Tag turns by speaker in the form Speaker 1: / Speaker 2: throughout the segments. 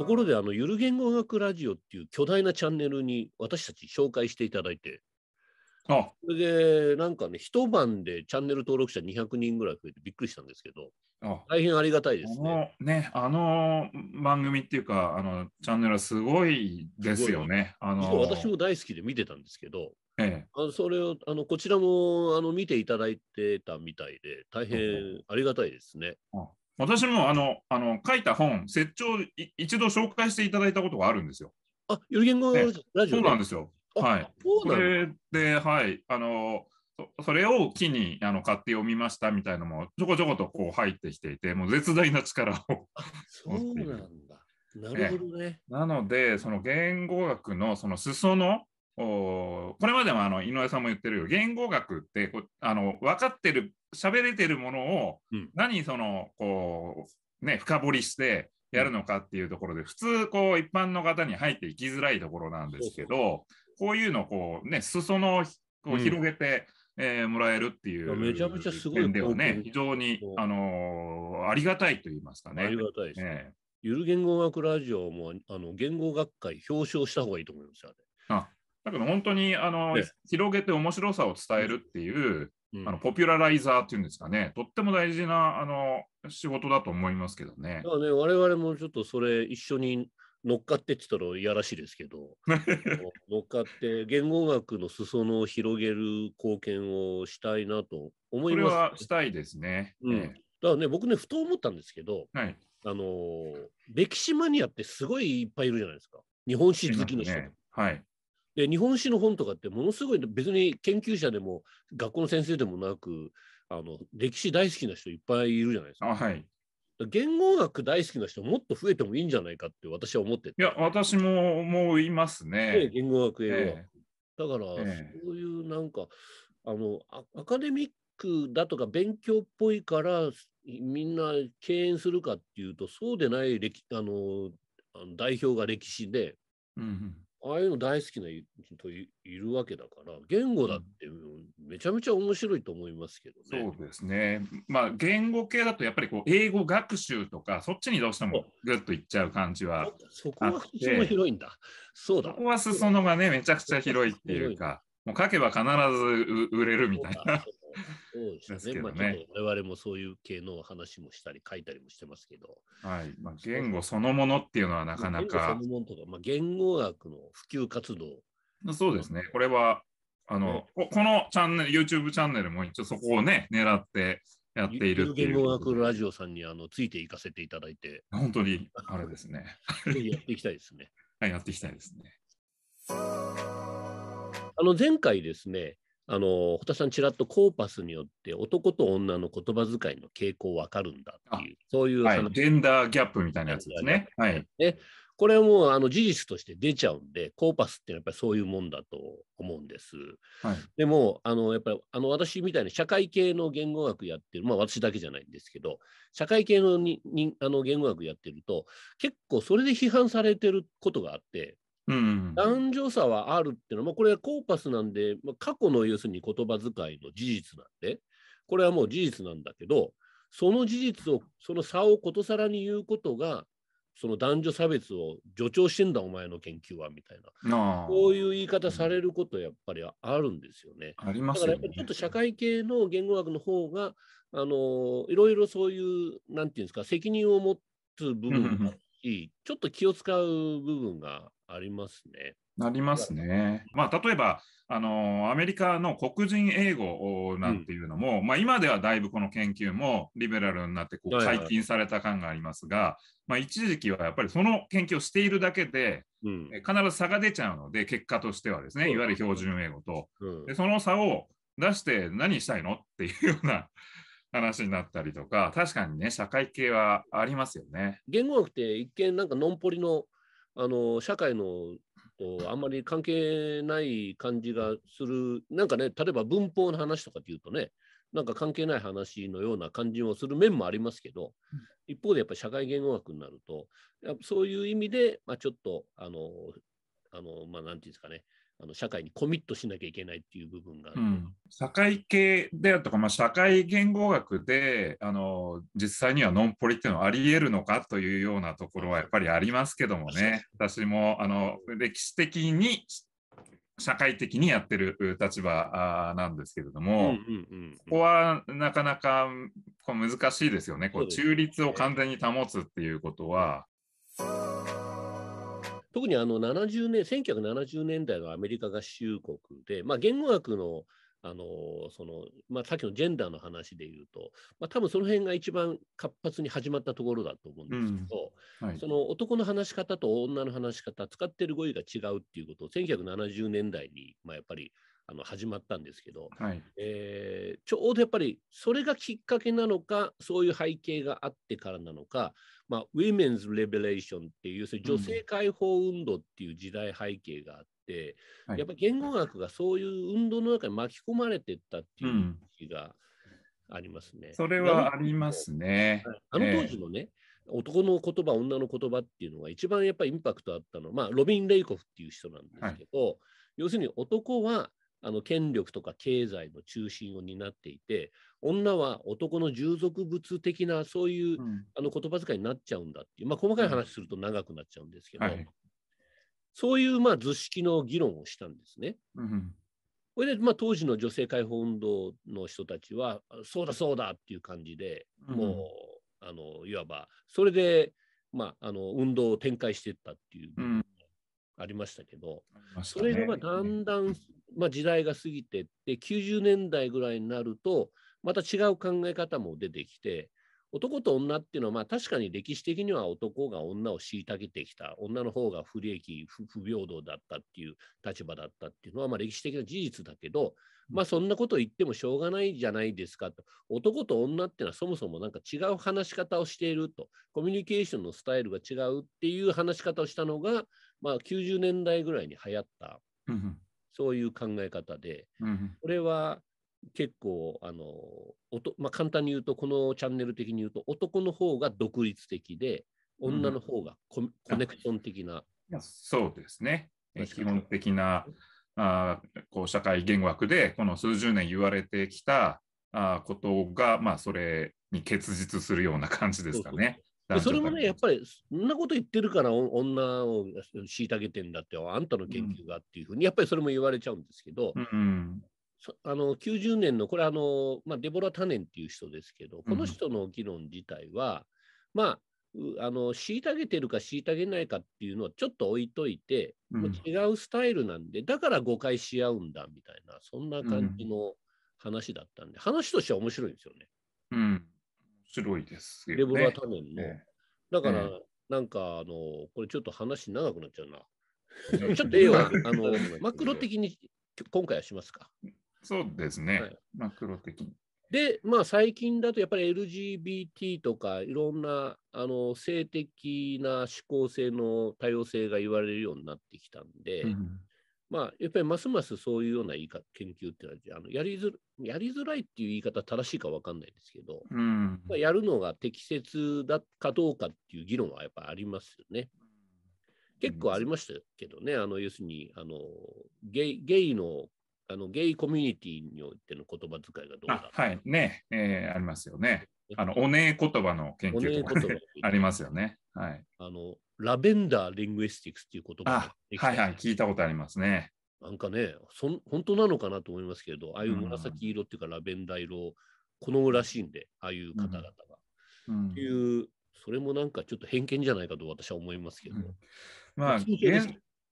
Speaker 1: ところであのゆる言語学ラジオっていう巨大なチャンネルに私たち紹介していただいてあそれでなんかね一晩でチャンネル登録者200人ぐらい増えてびっくりしたんですけ
Speaker 2: ど大変ありがたいですね。ねあの番組っていうかあのチャンネルはすごいですよね。あの私も大好きで見てたんですけど、ええ、
Speaker 1: あのそれをあのこちらもあの見ていただいてたみたいで大変
Speaker 2: ありがたいですね。あ私もあのあの書いた本、設を一度紹介していただいたことがあるんですよ。あ、より言語、ね、ラジオ、ね、そうなんですよ。はい。それで、はい。あのそれを機にあの買って読みましたみたいなのもちょこちょことこう入ってきていて、もう絶大な力を。そうなんだ。なるほどね。なので、その言語学のその裾野おこれまでもあの井上さんも言ってるよ言語学ってこあの分かってる喋れてるものを何そのこうね深掘りしてやるのかっていうところで普通こう一般の方に入っていきづらいところなんですけどこういうのこうね裾野をこう広げて、えもらえるっていうめちゃちゃすごいではね非常に、あのありがたいと言いますかね。ありがたいですね。ゆる言語学ラジオもあの言語学会表彰した方がいいと思いますよね。あだけど本当にあの、広げて面白さを伝えるっていう、うん、あのポピュラライザーっていうんですかね、とっても大事なあの仕事だと思いますけどね。
Speaker 1: だからね、我々もちょっとそれ一緒に乗っかってって言ったらいやらしいですけど 乗っかって言語学の裾野を広げる貢献をしたいなと思います、ね、は
Speaker 2: したいです
Speaker 1: ね、うん、だからね僕ねふと思ったんですけど、はい、あの歴史マニアってすごいいっぱいいるじゃないですか日本史好きの人、ね、はいで日本史の本とかってものすごい別に研究者でも学校の先生でもなくあの歴史大好きな人いっぱいいるじゃないですか。はい、言語学大好きな人もっと増えてもいいんじゃないかっ
Speaker 2: て私は思っていや私も思いますね。言語学英語学、えー、だから、
Speaker 1: そういうなんかあのアカデミックだとか勉強っぽいからみんな敬遠するかっていうとそうでない歴あの代表が歴史で、うんああいうの大好きな人いいるわけだから、言語だってめちゃめちゃ面白いと思いますけどね。
Speaker 2: そうですね。まあ、言語系だとやっぱりこう英語学習とか、そっちにどうしてもぐっといっちゃう感じはそこは裾野広いんだ。そうだ。そこは裾野がね、めちゃくちゃ広いっていうか、もう書けば必ず売れるみたいな。多いですね。すねまあ、我々も
Speaker 1: そういう系の話もしたり書いたりもしてますけど。
Speaker 2: はい。まあ、言語そのものっていうのはなかなか。言語そ
Speaker 1: のものとか、まあ、言語学の普及活動。そうですね。これは、あの、
Speaker 2: ね、このチャンネル、YouTube チャンネルも一応そこをね、狙ってやっている言語学
Speaker 1: ラジオさんにあのついていかせていただいて。本当に、あれですね。やっていきたいですね。
Speaker 2: はい、やっていきたいですね。
Speaker 1: あの前回ですね、あの堀田さんちらっとコーパスによって男と女の言葉遣いの傾向分かるんだっていうそういう、はい、ジェンダーギャップみたいなやつですね。はい、でこれはもうあの事実として出ちゃうんでコーパスってやっぱりそういうもんだと思うんです。はい、でもあのやっぱりあの私みたいに社会系の言語学やってるまあ私だけじゃないんですけど社会系のににあの言語学やってると結構それで批判されてることがあってうん、男女差はあるっていうのは、まあ、これはコーパスなんで、まあ、過去の要するに言葉遣いの事実なんで、これはもう事実なんだけど、その事実を、その差をことさらに言うことが、その男女差別を助長してんだ、お前の研究はみたいな、こういう言い方されること、やっぱりあるんですよね。ありますね。だからちょっと社会系の言語学の方が、あのいろいろそういう、なんていうんですか、責任を持つ部分があるちょっと気
Speaker 2: を使う部分がありますね。なりますね。まあ、例えば、あのアメリカの黒人英語なんていうのも、うん、まあ、今ではだいぶこの研究もリベラルになってこう解禁された感がありますが、はいはい、まあ、一時期はやっぱりその研究をしているだけで、うん、必ず差が出ちゃうので、結果としてはですね、いわゆる標準英語と。うん、でその差を出して何したいのっていうような。話になったりとか、確かにね、社会系はありますよね。言語学って一見なんかのんぽり
Speaker 1: のあの社会のとあんまり関係ない感じがするなんかね例えば文法の話とかっていうとねなんか関係ない話のような感じもする面もありますけど、一方でやっぱり社会言語学になるとそういう意味で、まあ、ちょっとあのあのまあ何て言うんですかねあの社会にコミットしなきゃいけないっていう部分が、う
Speaker 2: ん、社会系であるとか、まあ、社会言語学であの実際にはノンポリっていうのはありえるのかというようなところはやっぱりありますけどもね私もあの歴史的に社会的にやってる立場なんですけれども、ここはなかなかこう難しいですよねこう中立を完全に保つっていうことは。
Speaker 1: 特にあの70年1970年代のアメリカ合衆国で、まあ、言語学のあのそのまあ、さっきのジェンダーの話でいうと、まあ、多分その辺が一番活発に始まったところだと思うんですけど、うんはい、その男の話し方と女の話し方使ってる語彙が違うっていうことを1970年代に、まあ、やっぱりあの始まったんですけど、はい、えー、ちょうどやっぱりそれがきっかけなのかそういう背景があってからなのか、まあ、ウィメンズ・レベレーションっていう女性解放運動っていう時代背景があって、うん、やっぱり言語学がそういう運動の中に巻き込まれていったっていう気がありますね。うん、それはあり
Speaker 2: ますね。あの当時
Speaker 1: のね、えー男の言葉女の言葉っていうのが一番やっぱりインパクトあったのは、まあ、ロビン・レイコフっていう人なんですけど、はい、要するに男はあの権力とか経済の中心を担っていて女は男の従属物的なそういう、うん、あの言葉遣いになっちゃうんだっていう、まあ、細かい話すると長くなっちゃうんですけど、はい、そういうまあ図式の議論をしたんですね。うん、これで当時の女性解放運動の人たちはそうだそうだっていう感じで、うん、もうあのいわばそれで、まあ、あの運動を展開していったっていう。ありましたけど、
Speaker 2: ね、それがまあ
Speaker 1: だんだんまあ、時代が過ぎてって90年代ぐらいになるとまた違う考え方も出てきて男と女っていうのはまあ確かに歴史的には男が女を虐げてきた女の方が不利益不平等だったっていう立場だったっていうのはまあ歴史的な事実だけど、まあ、そんなこと言ってもしょうがないじゃないですかと男と女っていうのはそもそも何か違う話し方をしているとコミュニケーションのスタイルが違うっていう話し方をしたのが、まあ、90年代ぐらいに流行った。そういう考え方で、これは結構あのおと、まあ、簡単に言うとこのチャンネル的に言うと男の方が独立的で女の方がコ,、コネクシ
Speaker 2: ョン的な。そうですね基本的なあこう社会言語学でこの数十年言われてきたあことが、まあ、それに結実するような感じですかね。でそれもね、
Speaker 1: やっぱり、そんなこと言ってるから女を虐げてんだって、あんたの研究がっていうふうに、やっぱりそれも言われちゃうんですけど、うん、あの90年の、これあの、まあ、デボラ・タネンっていう人ですけど、この人の議論自体は、うん、まあ、あの虐げてるか虐げないかっていうのはちょっと置いといて、うん、もう違うスタイルなんでだから誤解し合うんだみたいなそんな感じの話だったんで、うん、話としては面白いんですよね。
Speaker 2: うん、白いですよね。レボラ多年の。だから、
Speaker 1: なんかあの、これちょっと話長くなっちゃうな。ちょっと絵を、あの、マクロ的に今回はします
Speaker 2: か。そうですね、はい、マクロ的に。
Speaker 1: で、まあ、最近だとやっぱり LGBT とかいろんなあの性的な指向性の多様性が言われるようになってきたんで、まあ、やっぱりますますそういうような言いか研究っていうのはあのやりづやりづらいっていう言い方正しいか分かんないですけど、うん、まあ、やるのが適切だかどうかっていう議論はやっぱありますよね。結構ありましたけどね、あの要するにあのゲイゲイのあのゲイコミュニティにおいての言葉遣いがどうか。は
Speaker 2: いね、えー、ありますよね。あのおねえ言葉の研究とか、ね、ありますよね。はい、あのラベンダー・リングエスティクスっていう言葉はいはい、聞いたことありますね。なんかね、そ本当
Speaker 1: なのかなと思いますけど、ああいう紫色っていうか、ラベンダー色、好むらしいんで、ああいう方
Speaker 2: 々が。うん、っていう、それもなんかちょっと偏見じゃないかと私は思いますけど。うん、まあ、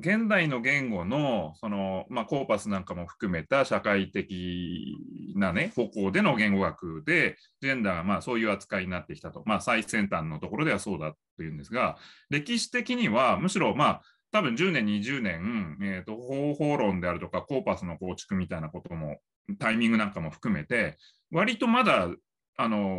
Speaker 2: 現代の言語のその、まあ、コーパスなんかも含めた社会的な、ね、方向での言語学でジェンダーがまあそういう扱いになってきたと、まあ、最先端のところではそうだというんですが歴史的にはむしろまあ多分10年20年、えーと、方法論であるとかコーパスの構築みたいなこともタイミングなんかも含めて割とまだあの、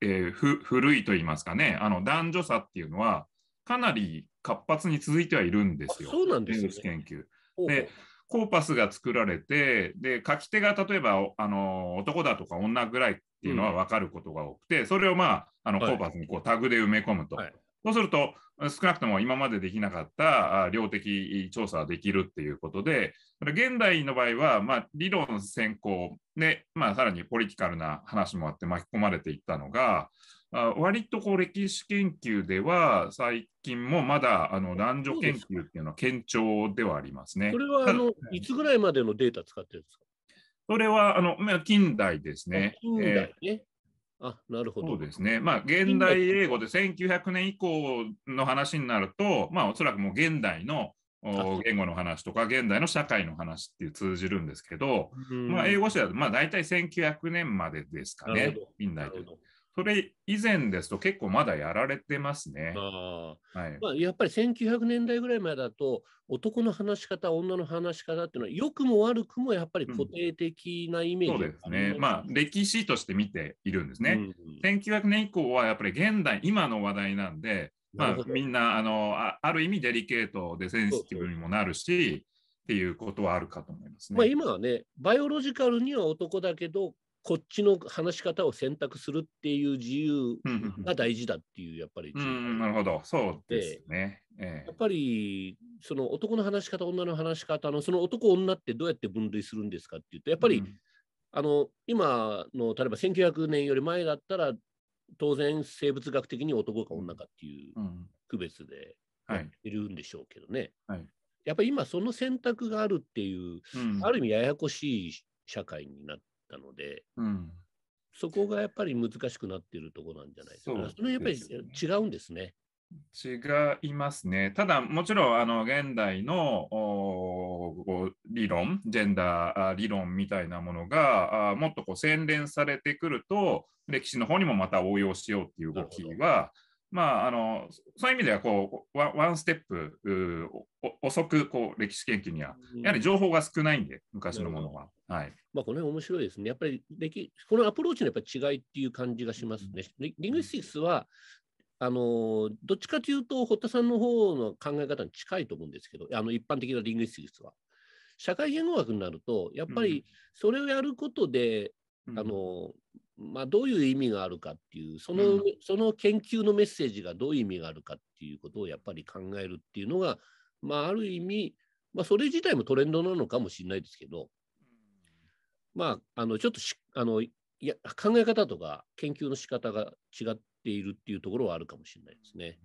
Speaker 2: えー、古いと言いますかねあの男女差っていうのはかなり活発に続いてはいるんですよ。そうなんです、ね、研究でコーパスが作られてで書き手が例えばあの男だとか女ぐらいっていうのは分かることが多くて、うん、それを、まあ、あのコーパスにこうタグで埋め込むと、はい、そうすると少なくとも今までできなかった量的調査はできるっていうことで現代の場合は、まあ、理論先行で、まあ、さらにポリティカルな話もあって巻き込まれていったのがあ割とこう歴史研究では最近もまだあの男女研究っていうのは堅調ではありますね。これはあのいつぐらいまでのデータ使ってるんですかそれはあの近代ですね。近代ね、えーあなるほど。そうですね。まあ、現代英語で1900年以降の話になると、まあ、おそらくもう現代の言語の話とか、現代の社会の話っていう通じるんですけど、まあ、英語史はまあ大体1900年までですかね、近代というそれ以前ですと結構まだやられてますね。あはいまあ、やっぱ
Speaker 1: り1900年代ぐらい前だと男の話し方女の話し方っていうのは良くも悪く
Speaker 2: もやっぱり固定的なイメージ、ねうん、そうですね。まあ歴史として見ているんですね。うん、1900年以降はやっぱり現代今の話題なんで、まあ、みんなあのある意味デリケートでセンシティブにもなるし。っていうことはあるかと思います、ね、まあ、
Speaker 1: 今はね、バイオロジカルには男だけど、こっちの話し方を選択するっていう自由が大事だっていう、やっぱり。な
Speaker 2: るほど、そうですね。
Speaker 1: ええ、やっぱり、その男の話し方、女の話し方の、その男、女ってどうやって分類するんですかっていうと、やっぱり、うん、あの今の例えば1900年より前だったら、当然生物学的に男か女かっていう区別でいるんでしょうけどね。はいはい、やっぱり今その選択があるっていう、うん、ある意味ややこしい社会になってので、うん、そこがやっぱり難
Speaker 2: しくなっているところなんじゃないですか。そそれやっぱり違うんですね。違いますね。ただ、もちろんあの現代の理論、ジェンダー理論みたいなものがもっとこう洗練されてくると、歴史の方にもまた応用しようっていう動きはまあ、あのそういう意味ではこうワンステップ遅くこう歴史研究には、やはり情報が少ないんで、昔のものは。
Speaker 1: はいまあ、この辺面白いですね。やっぱり歴このアプローチのやっぱ違いっていう感じがしますね。うん、リングスティスはあのどっちかというと、堀田さんの方の考え方に近いと思うんですけど、あの一般的なリングスティクスは。社会言語学になると、やっぱりそれをやることで、あのまあ、どういう意味があるかっていうその、うん、その研究のメッセージがどういう意味があるかっていうことをやっぱり考えるっていうのが、まあ、ある意味、まあ、それ自体もトレンドなのかもしれないですけど、まあ、あのちょっとあのや考え方とか研究の仕方が違っているっていうところはあるかもしれないですね。